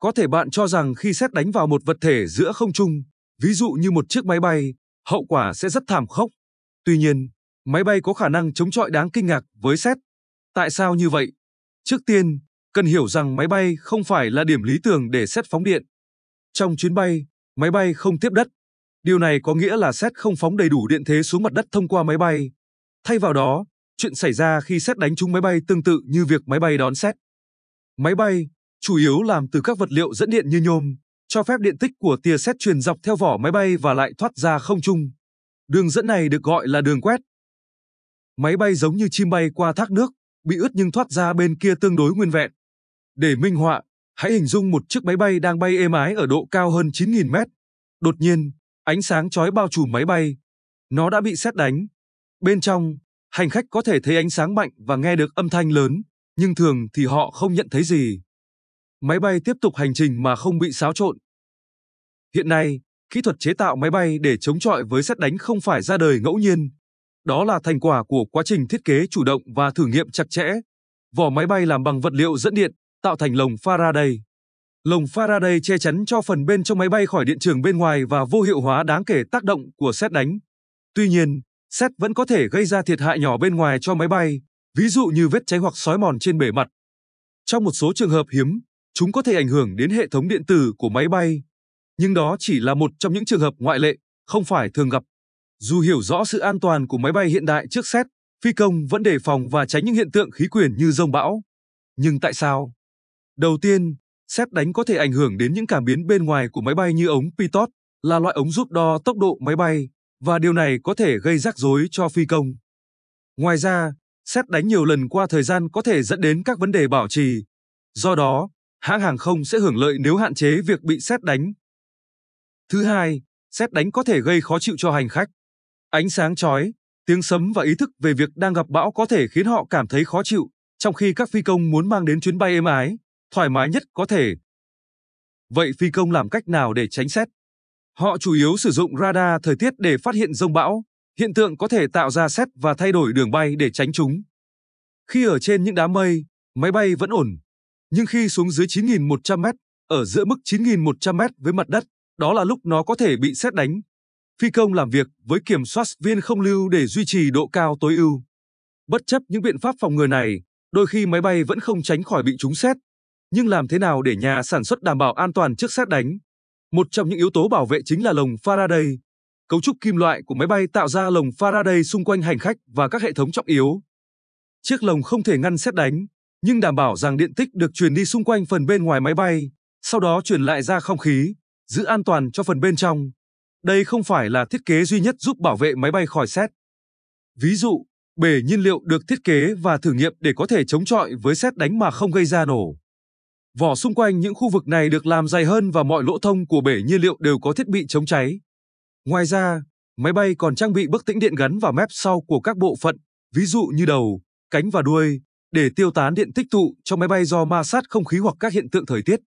Có thể bạn cho rằng khi xét đánh vào một vật thể giữa không trung, ví dụ như một chiếc máy bay, hậu quả sẽ rất thảm khốc. Tuy nhiên, máy bay có khả năng chống chọi đáng kinh ngạc với xét. Tại sao như vậy? Trước tiên, cần hiểu rằng máy bay không phải là điểm lý tưởng để xét phóng điện. Trong chuyến bay, máy bay không tiếp đất. Điều này có nghĩa là xét không phóng đầy đủ điện thế xuống mặt đất thông qua máy bay. Thay vào đó, chuyện xảy ra khi xét đánh trúng máy bay tương tự như việc máy bay đón xét. Máy bay, chủ yếu làm từ các vật liệu dẫn điện như nhôm, cho phép điện tích của tia sét truyền dọc theo vỏ máy bay và lại thoát ra không trung. Đường dẫn này được gọi là đường quét. Máy bay giống như chim bay qua thác nước, bị ướt nhưng thoát ra bên kia tương đối nguyên vẹn. Để minh họa, hãy hình dung một chiếc máy bay đang bay êm ái ở độ cao hơn 9.000 mét. Đột nhiên, ánh sáng chói bao trùm máy bay. Nó đã bị sét đánh. Bên trong, hành khách có thể thấy ánh sáng mạnh và nghe được âm thanh lớn, nhưng thường thì họ không nhận thấy gì máy bay tiếp tục hành trình mà không bị xáo trộn. Hiện nay, kỹ thuật chế tạo máy bay để chống chọi với xét đánh không phải ra đời ngẫu nhiên. Đó là thành quả của quá trình thiết kế chủ động và thử nghiệm chặt chẽ. Vỏ máy bay làm bằng vật liệu dẫn điện, tạo thành lồng Faraday. Lồng Faraday che chắn cho phần bên trong máy bay khỏi điện trường bên ngoài và vô hiệu hóa đáng kể tác động của xét đánh. Tuy nhiên, xét vẫn có thể gây ra thiệt hại nhỏ bên ngoài cho máy bay, ví dụ như vết cháy hoặc sói mòn trên bề mặt. Trong một số trường hợp hiếm, chúng có thể ảnh hưởng đến hệ thống điện tử của máy bay. Nhưng đó chỉ là một trong những trường hợp ngoại lệ, không phải thường gặp. Dù hiểu rõ sự an toàn của máy bay hiện đại trước xét, phi công vẫn đề phòng và tránh những hiện tượng khí quyển như rông bão. Nhưng tại sao? Đầu tiên, xét đánh có thể ảnh hưởng đến những cảm biến bên ngoài của máy bay như ống pitot, là loại ống giúp đo tốc độ máy bay, và điều này có thể gây rắc rối cho phi công. Ngoài ra, xét đánh nhiều lần qua thời gian có thể dẫn đến các vấn đề bảo trì. Do đó, hãng hàng không sẽ hưởng lợi nếu hạn chế việc bị xét đánh. Thứ hai, xét đánh có thể gây khó chịu cho hành khách. Ánh sáng chói, tiếng sấm và ý thức về việc đang gặp bão có thể khiến họ cảm thấy khó chịu, trong khi các phi công muốn mang đến chuyến bay êm ái, thoải mái nhất có thể. Vậy phi công làm cách nào để tránh xét? Họ chủ yếu sử dụng radar thời tiết để phát hiện rông bão, hiện tượng có thể tạo ra xét và thay đổi đường bay để tránh chúng. Khi ở trên những đám mây, máy bay vẫn ổn, nhưng khi xuống dưới 9.100m, ở giữa mức 9.100m với mặt đất, đó là lúc nó có thể bị xét đánh. Phi công làm việc với kiểm soát viên không lưu để duy trì độ cao tối ưu. Bất chấp những biện pháp phòng ngừa này, đôi khi máy bay vẫn không tránh khỏi bị trúng xét. Nhưng làm thế nào để nhà sản xuất đảm bảo an toàn trước xét đánh? Một trong những yếu tố bảo vệ chính là lồng Faraday. Cấu trúc kim loại của máy bay tạo ra lồng Faraday xung quanh hành khách và các hệ thống trọng yếu. Chiếc lồng không thể ngăn xét đánh, nhưng đảm bảo rằng điện tích được truyền đi xung quanh phần bên ngoài máy bay, sau đó truyền lại ra không khí, giữ an toàn cho phần bên trong. Đây không phải là thiết kế duy nhất giúp bảo vệ máy bay khỏi xét. Ví dụ, bể nhiên liệu được thiết kế và thử nghiệm để có thể chống chọi với xét đánh mà không gây ra nổ. Vỏ xung quanh những khu vực này được làm dày hơn và mọi lỗ thông của bể nhiên liệu đều có thiết bị chống cháy. Ngoài ra, máy bay còn trang bị bức tĩnh điện gắn vào mép sau của các bộ phận, ví dụ như đầu, cánh và đuôi, để tiêu tán điện tích tụ trong máy bay do ma sát không khí hoặc các hiện tượng thời tiết.